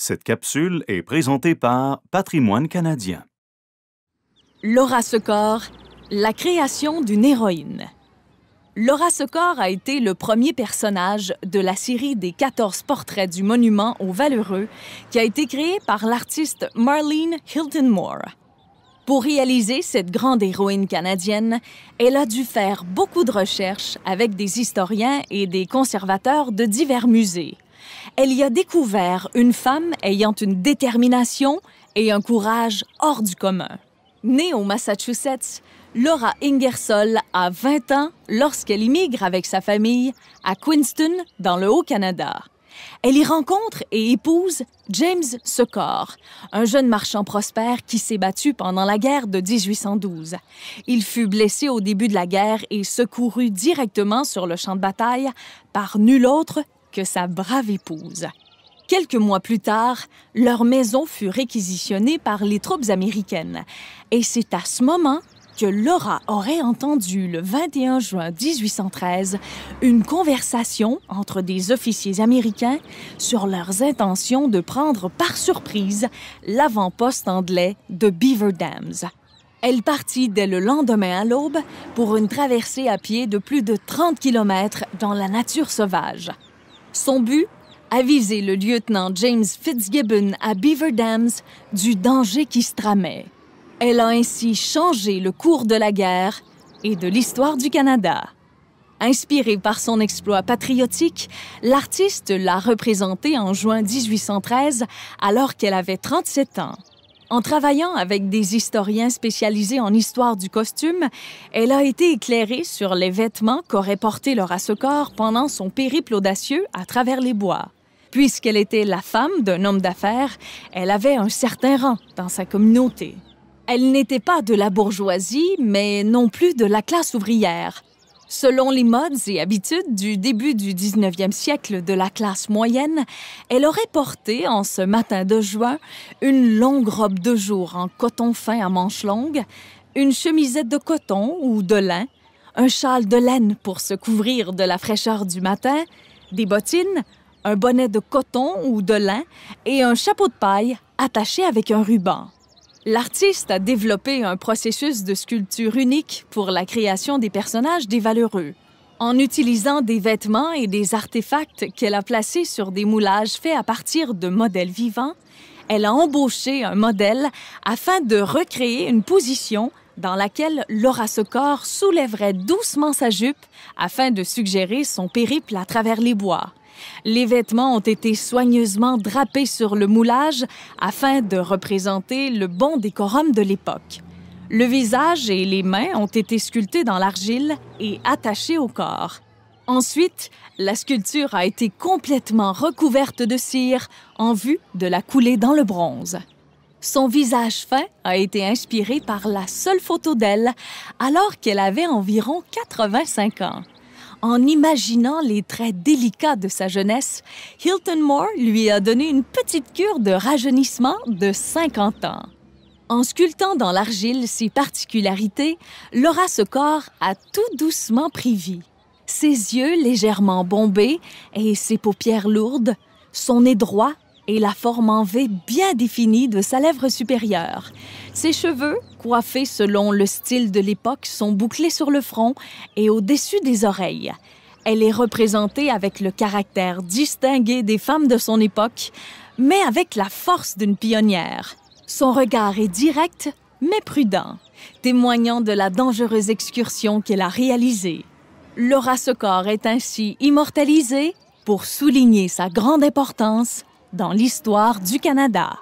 Cette capsule est présentée par Patrimoine canadien. Laura Secor, la création d'une héroïne. Laura Secor a été le premier personnage de la série des 14 portraits du monument aux Valeureux qui a été créée par l'artiste Marlene Hilton Moore. Pour réaliser cette grande héroïne canadienne, elle a dû faire beaucoup de recherches avec des historiens et des conservateurs de divers musées. Elle y a découvert une femme ayant une détermination et un courage hors du commun. Née au Massachusetts, Laura Ingersoll a 20 ans lorsqu'elle immigre avec sa famille à Queenston, dans le Haut-Canada. Elle y rencontre et épouse James Secor, un jeune marchand prospère qui s'est battu pendant la guerre de 1812. Il fut blessé au début de la guerre et secouru directement sur le champ de bataille par nul autre que sa brave épouse. Quelques mois plus tard, leur maison fut réquisitionnée par les troupes américaines. Et c'est à ce moment que Laura aurait entendu le 21 juin 1813 une conversation entre des officiers américains sur leurs intentions de prendre par surprise l'avant-poste anglais de Beaver Dams. Elle partit dès le lendemain à l'aube pour une traversée à pied de plus de 30 km dans la nature sauvage. Son but Aviser le lieutenant James Fitzgibbon à Beaver Dams du danger qui se tramait. Elle a ainsi changé le cours de la guerre et de l'histoire du Canada. Inspirée par son exploit patriotique, l'artiste l'a représentée en juin 1813 alors qu'elle avait 37 ans. En travaillant avec des historiens spécialisés en histoire du costume, elle a été éclairée sur les vêtements qu'aurait porté le corps pendant son périple audacieux à travers les bois. Puisqu'elle était la femme d'un homme d'affaires, elle avait un certain rang dans sa communauté. Elle n'était pas de la bourgeoisie, mais non plus de la classe ouvrière. Selon les modes et habitudes du début du 19e siècle de la classe moyenne, elle aurait porté, en ce matin de juin, une longue robe de jour en coton fin à manches longues, une chemisette de coton ou de lin, un châle de laine pour se couvrir de la fraîcheur du matin, des bottines, un bonnet de coton ou de lin et un chapeau de paille attaché avec un ruban l'artiste a développé un processus de sculpture unique pour la création des personnages des valeureux, en utilisant des vêtements et des artefacts qu'elle a placés sur des moulages faits à partir de modèles vivants, elle a embauché un modèle afin de recréer une position dans laquelle Laura Socor soulèverait doucement sa jupe afin de suggérer son périple à travers les bois. Les vêtements ont été soigneusement drapés sur le moulage afin de représenter le bon décorum de l'époque. Le visage et les mains ont été sculptés dans l'argile et attachés au corps. Ensuite, la sculpture a été complètement recouverte de cire en vue de la couler dans le bronze. Son visage fin a été inspiré par la seule photo d'elle alors qu'elle avait environ 85 ans en imaginant les traits délicats de sa jeunesse, Hilton Moore lui a donné une petite cure de rajeunissement de 50 ans. En sculptant dans l'argile ses particularités, Laura corps a tout doucement pris vie. Ses yeux légèrement bombés et ses paupières lourdes, son nez droit et la forme en V bien définie de sa lèvre supérieure. Ses cheveux, coiffés selon le style de l'époque, sont bouclés sur le front et au-dessus des oreilles. Elle est représentée avec le caractère distingué des femmes de son époque, mais avec la force d'une pionnière. Son regard est direct, mais prudent, témoignant de la dangereuse excursion qu'elle a réalisée. Laura Secor est ainsi immortalisée pour souligner sa grande importance dans l'histoire du Canada.